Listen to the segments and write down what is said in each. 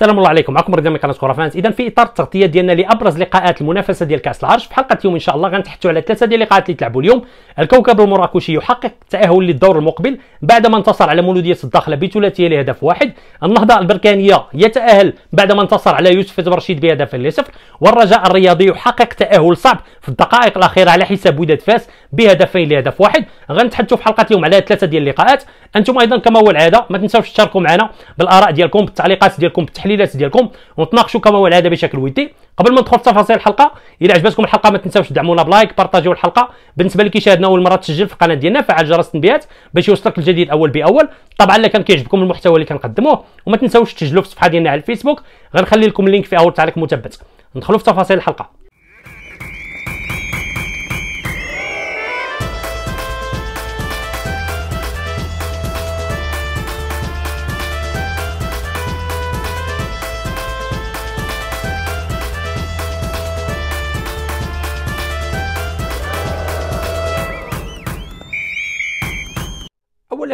السلام الله عليكم معكم رضا من قناه فانس اذا في اطار التغطيه ديالنا لابرز لقاءات المنافسه ديال كاس العرش في حلقه اليوم ان شاء الله غنتحدثوا على ثلاثه ديال اللقاءات اللي تلعبوا اليوم الكوكب المراكشي يحقق التاهل للدور المقبل بعدما انتصر على مولوديه الداخله بثلاثيه لهدف واحد النهضه البركانيه يتاهل بعدما انتصر على يوسف برشيد بهدف لصفر والرجاء الرياضي يحقق تاهل صعب في الدقائق الاخيره على حساب وداد فاس بهدفين لهدف واحد غنتحدثوا في حلقه اليوم على ثلاثه ديال اللقاءات انتم ايضا كما هو العاده ما تنساوش تشاركوا معنا بالاراء ديالكم بالتعليقات ديالكم بالتحليل التحليلات ديالكم ونتناقشوا كما هو العاده بشكل ودي قبل ما ندخل في تفاصيل الحلقه الى عجبتكم الحلقه ما تنساوش تدعمونا بلايك بارطاجيو الحلقه بالنسبه اللي كيشاهدنا اول مره تسجل في القناه ديالنا فعل جرس التنبيهات باش يوصلك الجديد اول باول طبعا الا كان كيعجبكم المحتوى اللي كنقدموه وما تنساوش تسجلوا في الصفحه ديالنا على الفيسبوك غنخلي لكم اللينك في اول تعليق مثبت ندخلوا في تفاصيل الحلقه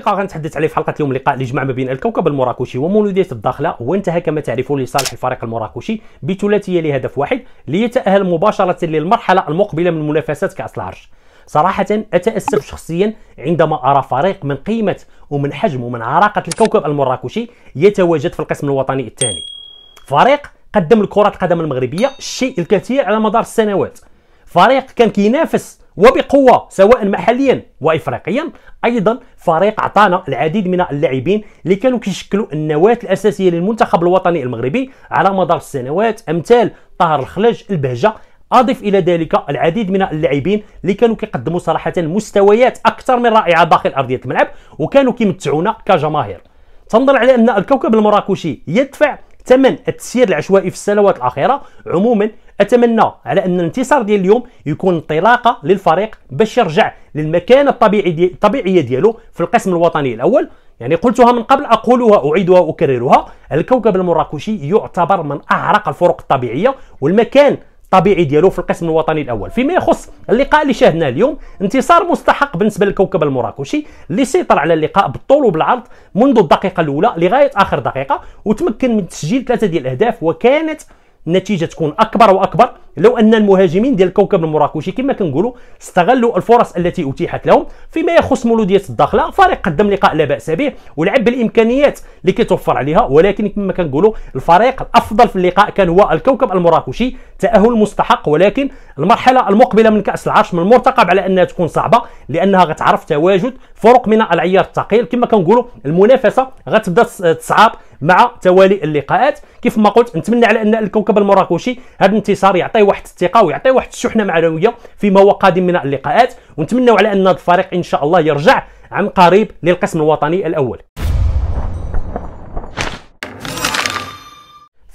لقاء غنتحدث عليه في حلقه اليوم لقاء اللي جمع ما بين الكوكب المراكشي ومولوديه الداخله وانتهى كما تعرفون لصالح الفريق المراكشي بثلاثيه لهدف واحد ليتاهل مباشره للمرحله المقبله من منافسات كاس العرش صراحة أتأسف شخصيا عندما أرى فريق من قيمة ومن حجم ومن عراقة الكوكب المراكشي يتواجد في القسم الوطني الثاني فريق قدم لكرة القدم المغربية الشيء الكثير على مدار السنوات فريق كان كينافس وبقوه سواء محليا وافريقيا ايضا فريق عطانا العديد من اللاعبين اللي كانوا كيشكلوا النواه الاساسيه للمنتخب الوطني المغربي على مدار السنوات امثال طاهر الخلاج البهجه اضف الى ذلك العديد من اللاعبين اللي كانوا كيقدموا صراحه مستويات اكثر من رائعه داخل ارضيه الملعب وكانوا كيمتعونا كجماهير تنظر على ان الكوكب المراكشي يدفع ثمن التسيير العشوائي في السنوات الاخيره عموما اتمنى على ان الانتصار ديال اليوم يكون انطلاقه للفريق باش يرجع للمكانه الطبيعي دي الطبيعيه ديالو في القسم الوطني الاول يعني قلتها من قبل اقولها اعيدها واكررها الكوكب المراكشي يعتبر من اعرق الفرق الطبيعيه والمكان الطبيعي ديالو في القسم الوطني الاول فيما يخص اللقاء اللي شاهدناه اليوم انتصار مستحق بالنسبه للكوكب المراكشي اللي سيطر على اللقاء بالطول وبالعرض منذ الدقيقه الاولى لغايه اخر دقيقه وتمكن من تسجيل ثلاثه ديال الاهداف وكانت النتيجه تكون اكبر واكبر لو ان المهاجمين ديال الكوكب المراكشي كما كنقولوا استغلوا الفرص التي اتيحت لهم فيما يخص مولوديه الداخله فريق قدم لقاء لا باس به ولعب بالامكانيات اللي كيتوفر عليها ولكن كما كنقولوا الفريق الافضل في اللقاء كان هو الكوكب المراكشي تاهل مستحق ولكن المرحله المقبله من كاس العرش من المرتقب على انها تكون صعبه لانها غتعرف تواجد فرق من العيار الثقيل كما كنقولوا المنافسه غتبدا تصعب مع توالي اللقاءات كيف ما قلت نتمنى على ان الكوكب المراكشي هذا الانتصار يعطيه واحد الثقه ويعطيه واحد الشحنه معنويه فيما هو قادم من اللقاءات ونتمنى على ان الفريق ان شاء الله يرجع عن قريب للقسم الوطني الاول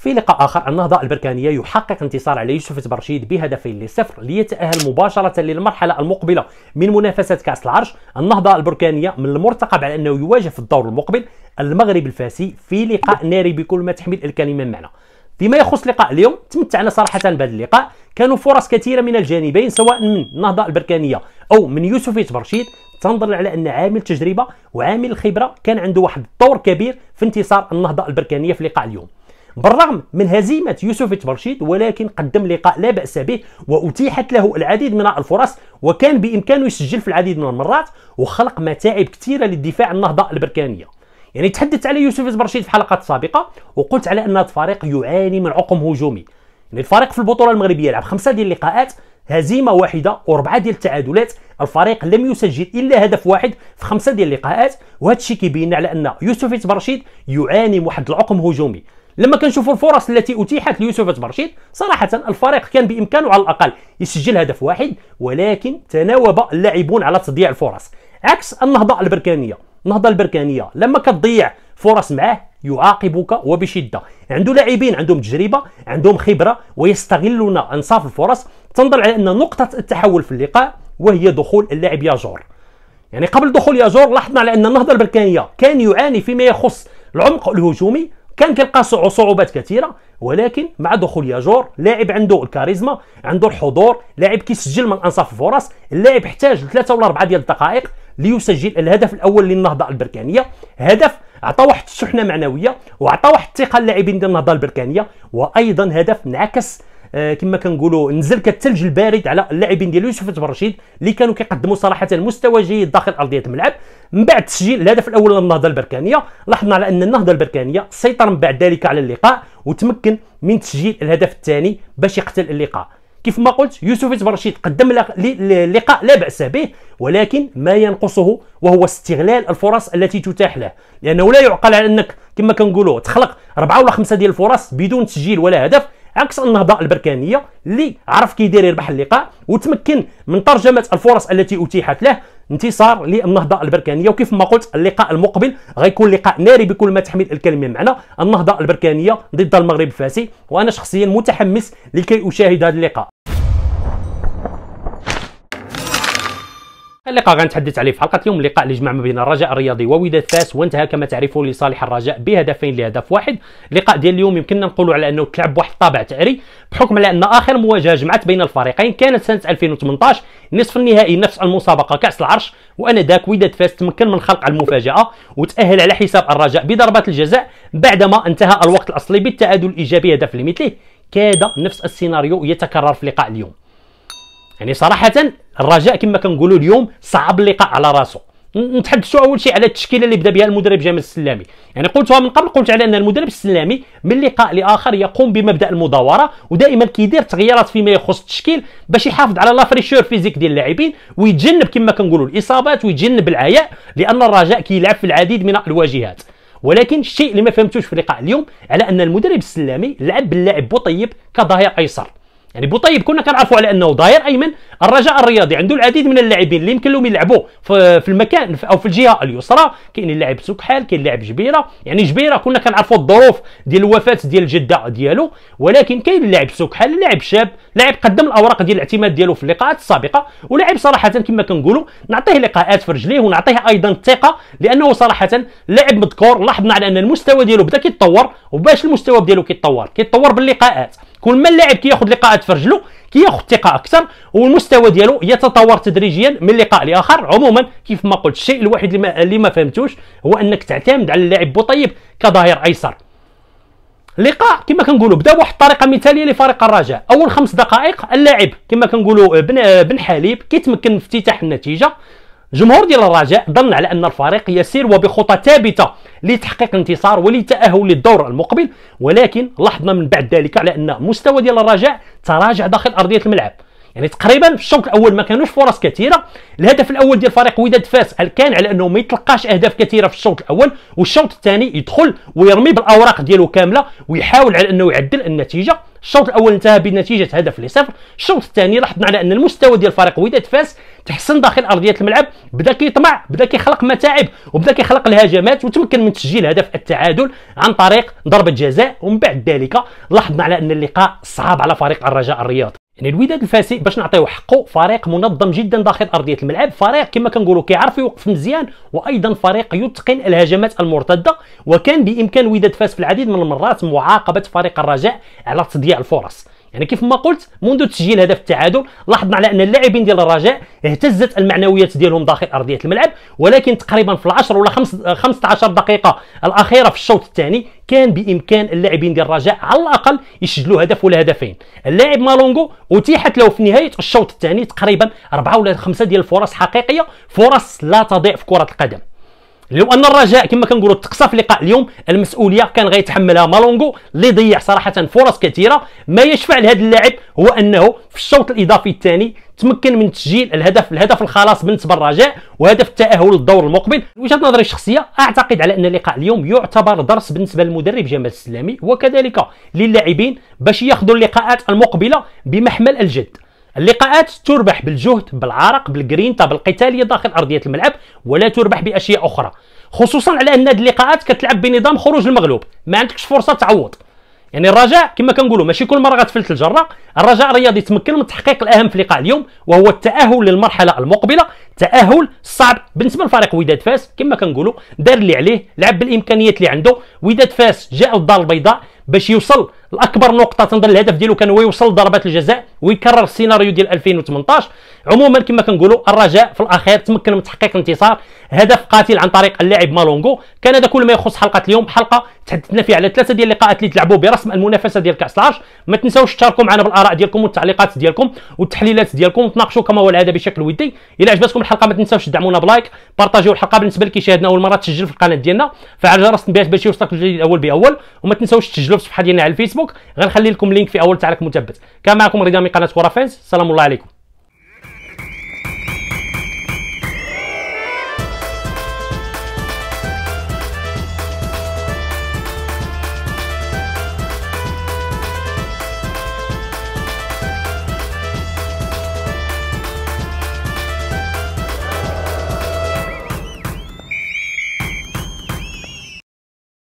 في لقاء آخر النهضة البركانية يحقق انتصار على يوسف برشيد بهدفين لصفر ليتأهل مباشرة للمرحلة المقبلة من منافسة كأس العرش النهضة البركانية من المرتقب على أنه يواجه في الدور المقبل المغرب الفاسي في لقاء ناري بكل ما تحمل الكلمة معنى فيما يخص لقاء اليوم تمتعنا صراحة بهذا اللقاء كانوا فرص كثيرة من الجانبين سواء من النهضة البركانية أو من يوسف برشيد تنظر على ان عامل التجربه وعامل الخبره كان عنده واحد الدور كبير في انتصار النهضه البركانيه في لقاء اليوم بالرغم من هزيمة يوسف برشيد ولكن قدم لقاء لا بأس به وأتيحت له العديد من الفرص وكان بإمكانه يسجل في العديد من المرات وخلق متاعب كثيرة للدفاع النهضة البركانية يعني تحدثت على يوسف برشيد في حلقات سابقة وقلت على أن هذا الفريق يعاني من عقم هجومي يعني الفريق في البطولة المغربية لعب خمسة ديال اللقاءات هزيمة واحدة وأربعة ديال التعادلات الفريق لم يسجل إلا هدف واحد في خمسة ديال اللقاءات وهذا الشيء كيبين على أن يوسف برشيد يعاني من واحد العقم هجومي لما كنشوفوا الفرص التي اتيحت ليوسف برشيد صراحه الفريق كان بامكانه على الاقل يسجل هدف واحد ولكن تناوب اللاعبون على تضييع الفرص عكس النهضه البركانيه النهضه البركانيه لما كتضيع فرص معاه يعاقبك وبشده عنده لاعبين عندهم تجربه عندهم خبره ويستغلون انصاف الفرص تنظر على ان نقطه التحول في اللقاء وهي دخول اللاعب ياجور يعني قبل دخول ياجور لاحظنا على ان النهضه البركانيه كان يعاني فيما يخص العمق الهجومي كان كيلقى صعوبات كثيره ولكن مع دخول ياجور لاعب عنده الكاريزما عنده الحضور لاعب كيسجل من انصاف الفرص اللاعب احتاج ثلاثه ولا اربعه ديال الدقائق ليسجل الهدف الاول للنهضه البركانيه هدف عطى واحد الشحنه معنويه وعطى واحد الثقه للاعبين ديال النهضه البركانيه وايضا هدف انعكس آه، كما كنقولوا نزل كالثلج البارد على اللاعبين ديال يوسف برشيد اللي كانوا كيقدموا صراحه مستوى جيد داخل ارضيه الملعب من بعد تسجيل الهدف الاول للنهضه البركانيه لاحظنا على ان النهضه البركانيه سيطر من بعد ذلك على اللقاء وتمكن من تسجيل الهدف الثاني باش يقتل اللقاء كيف ما قلت يوسف تبرشيد قدم لقاء لا باس به ولكن ما ينقصه وهو استغلال الفرص التي تتاح له لانه لا يعقل على انك كما كنقولوا تخلق اربعه ولا خمسه ديال الفرص بدون تسجيل ولا هدف عكس النهضه البركانيه اللي عرف كيدير يربح اللقاء وتمكن من ترجمه الفرص التي اتيحت له انتصار للنهضه البركانيه وكيف ما قلت اللقاء المقبل غيكون لقاء ناري بكل ما تحمل الكلمه معنى النهضه البركانيه ضد المغرب الفاسي وانا شخصيا متحمس لكي اشاهد هذا اللقاء اللقاء غنتحدث عليه في حلقه اليوم لقاء اللي جمع ما بين الرجاء الرياضي ووداد فاس وانتهى كما تعرفون لصالح الرجاء بهدفين لهدف واحد اللقاء ديال اليوم يمكننا نقولوا على انه تلعب بواحد الطابع تعري بحكم على ان اخر مواجهه جمعت بين الفريقين كانت سنه 2018 نصف النهائي نفس المسابقه كاس العرش وانا ذاك وداد فاس تمكن من خلق المفاجاه وتاهل على حساب الرجاء بضربات الجزاء بعدما انتهى الوقت الاصلي بالتعادل الايجابي هدف لمثله كاد نفس السيناريو يتكرر في لقاء اليوم يعني صراحه الرجاء كما كنقولوا اليوم صعب اللقاء على راسو نتحدثوا اول شيء على التشكيله اللي بدا بها المدرب جمال السلامي يعني قلتها من قبل قلت على ان المدرب السلامي من لقاء لاخر يقوم بمبدا المداوره ودائما كيدير تغييرات فيما يخص التشكيل باش يحافظ على لافريشور فيزيك ديال اللاعبين ويتجنب كما كنقولوا الاصابات ويتجنب العياء لان الرجاء كيلعب في العديد من الواجهات ولكن الشيء اللي ما فهمتوش في لقاء اليوم على ان المدرب السلامي لعب باللاعب بوطيب كظهير ايسر يعني بوطيب كنا كنعرفوا على انه ظهير ايمن الرجاء الرياضي عنده العديد من اللاعبين اللي يمكن لهم يلعبوا في المكان او في الجهه اليسرى كاين اللاعب سكحال كاين اللاعب جبيره يعني جبيره كنا كنعرفوا الظروف ديال الوفاه ديال الجده ديالو ولكن كاين اللاعب سكحال لاعب شاب لاعب قدم الاوراق ديال الاعتماد ديالو في اللقاءات السابقه ولاعب صراحه كما كنقولوا نعطيه لقاءات في رجليه ونعطيه ايضا الثقه لانه صراحه لاعب مذكور لاحظنا على ان المستوى ديالو بدا كيتطور وباش المستوى ديالو كيتطور كيتطور باللقاءات كل ما اللاعب كياخذ لقاءات في رجله كياخذ ثقه اكثر والمستوى ديالو يتطور تدريجيا من لقاء لاخر عموما كيف ما قلت الشيء الوحيد اللي ما, اللي فهمتوش هو انك تعتمد على اللاعب بوطيب كظهير ايسر اللقاء كما كنقولوا بدا بواحد الطريقه مثاليه لفريق الرجاء اول خمس دقائق اللاعب كما كنقولوا بن بن حليب كيتمكن من افتتاح النتيجه جمهور ديال الرجاء ظن على ان الفريق يسير وبخطى ثابته لتحقيق انتصار وللتاهل للدور المقبل ولكن لاحظنا من بعد ذلك على ان مستوى ديال الرجاء تراجع داخل ارضيه الملعب يعني تقريبا في الشوط الاول ما كانوش فرص كثيره الهدف الاول ديال فريق وداد فاس كان على انه ما يتلقاش اهداف كثيره في الشوط الاول والشوط الثاني يدخل ويرمي بالاوراق ديالو كامله ويحاول على انه يعدل النتيجه الشوط الاول انتهى بنتيجه هدف لصفر الشوط الثاني لاحظنا على ان المستوى ديال فريق وداد فاس تحسن داخل ارضيه الملعب بدا كيطمع بدا كيخلق متاعب وبدا كيخلق الهجمات وتمكن من تسجيل هدف التعادل عن طريق ضربه جزاء ومن بعد ذلك لاحظنا على ان اللقاء صعب على فريق الرجاء الرياض يعني الوداد الفاسي باش نعطيو حقه فريق منظم جدا داخل ارضيه الملعب فريق كما كنقولوا كيعرف يوقف مزيان وايضا فريق يتقن الهجمات المرتده وكان بامكان وداد فاس في العديد من المرات معاقبه فريق الرجاء على تضييع الفرص يعني كيف ما قلت منذ تسجيل هدف التعادل لاحظنا على ان اللاعبين ديال الرجاء اهتزت المعنويات ديالهم داخل ارضيه الملعب ولكن تقريبا في 10 ولا 15 دقيقه الاخيره في الشوط الثاني كان بامكان اللاعبين ديال الرجاء على الاقل يسجلوا هدف ولا هدفين اللاعب مالونغو اتيحت له في نهايه الشوط الثاني تقريبا 4 ولا 5 ديال الفرص حقيقيه فرص لا تضيع في كره القدم لو ان الرجاء كما كنقولوا تقصى في لقاء اليوم المسؤوليه كان غيتحملها مالونغو اللي ضيع صراحه فرص كثيره ما يشفع لهذا اللاعب هو انه في الشوط الاضافي الثاني تمكن من تسجيل الهدف الهدف الخلاص بالنسبه للرجاء وهدف التاهل للدور المقبل وجهه نظري الشخصيه اعتقد على ان لقاء اليوم يعتبر درس بالنسبه للمدرب جمال السلامي وكذلك للاعبين باش ياخذوا اللقاءات المقبله بمحمل الجد اللقاءات تربح بالجهد بالعرق بالجرينتا بالقتاليه داخل ارضيه الملعب ولا تربح باشياء اخرى خصوصا على ان هذه اللقاءات كتلعب بنظام خروج المغلوب ما عندكش فرصه تعوض يعني الرجاء كما كنقولوا ماشي كل مره غتفلت الجره الرجاء الرياضي تمكن من تحقيق الاهم في لقاء اليوم وهو التاهل للمرحله المقبله تاهل صعب بالنسبه لفريق وداد فاس كما كنقولوا دار اللي عليه لعب بالامكانيات اللي عنده وداد فاس جاء الدار البيضاء باش يوصل الاكبر نقطه تنظن الهدف ديالو كان هو يوصل لضربات الجزاء ويكرر السيناريو ديال 2018 عموما كما كنقولوا الرجاء في الاخير تمكن من تحقيق انتصار هدف قاتل عن طريق اللاعب مالونغو كان هذا كل ما يخص حلقه اليوم حلقه تحدثنا فيها على ثلاثه ديال اللقاءات اللي تلعبوا برسم المنافسه ديال كاس العرش ما تنساوش تشاركوا معنا بالاراء ديالكم والتعليقات ديالكم والتحليلات ديالكم تناقشوا كما هو العاده بشكل ودي الى عجبتكم الحلقه ما تنساوش تدعمونا بلايك بارطاجيو الحلقه بالنسبه اللي كيشاهدنا اول مره تسجل في القناه ديالنا فعل جرس التنبيهات باش يوصلك الجديد اول باول وما تنساوش تسجلوا في الصفحه ديالنا على الفيسبوك الفيسبوك غنخلي لكم لينك في اول تعليق مثبت كان معكم رضا من قناه فانس سلام الله عليكم